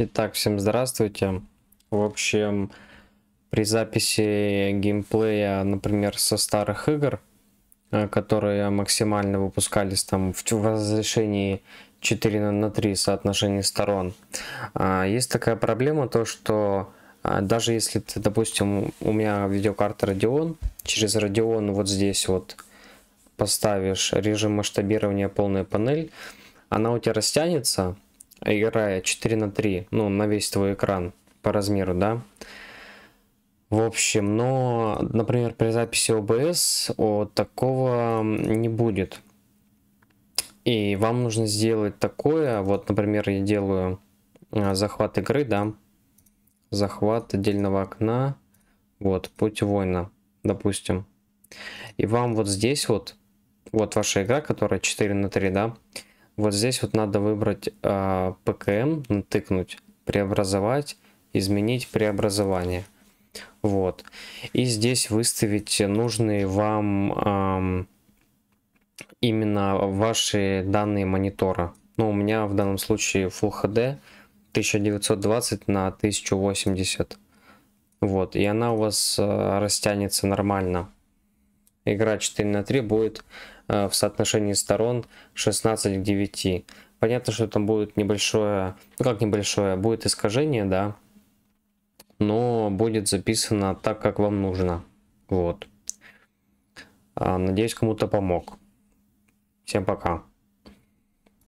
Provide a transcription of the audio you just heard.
Итак, всем здравствуйте. В общем, при записи геймплея, например, со старых игр, э, которые максимально выпускались там в разрешении 4 на 3 соотношение сторон, а, есть такая проблема, то что а, даже если ты, допустим, у меня видеокарта Radeon, через Radeon вот здесь вот поставишь режим масштабирования полная панель, она у тебя растянется, играя 4 на 3, ну, на весь твой экран по размеру, да. В общем, но, например, при записи OBS вот такого не будет. И вам нужно сделать такое, вот, например, я делаю а, захват игры, да, захват отдельного окна, вот, путь воина, допустим. И вам вот здесь вот, вот ваша игра, которая 4 на 3, да, вот здесь вот надо выбрать э, а, ПКМ, натыкнуть, преобразовать, изменить преобразование. Вот. И здесь выставить нужные вам э, именно ваши данные монитора. Ну, у меня в данном случае Full HD 1920 на 1080. Вот. И она у вас э, растянется нормально игра 4 на 3 будет э, в соотношении сторон 16 к 9. Понятно, что там будет небольшое, ну как небольшое, будет искажение, да, но будет записано так, как вам нужно. Вот. А, надеюсь, кому-то помог. Всем пока.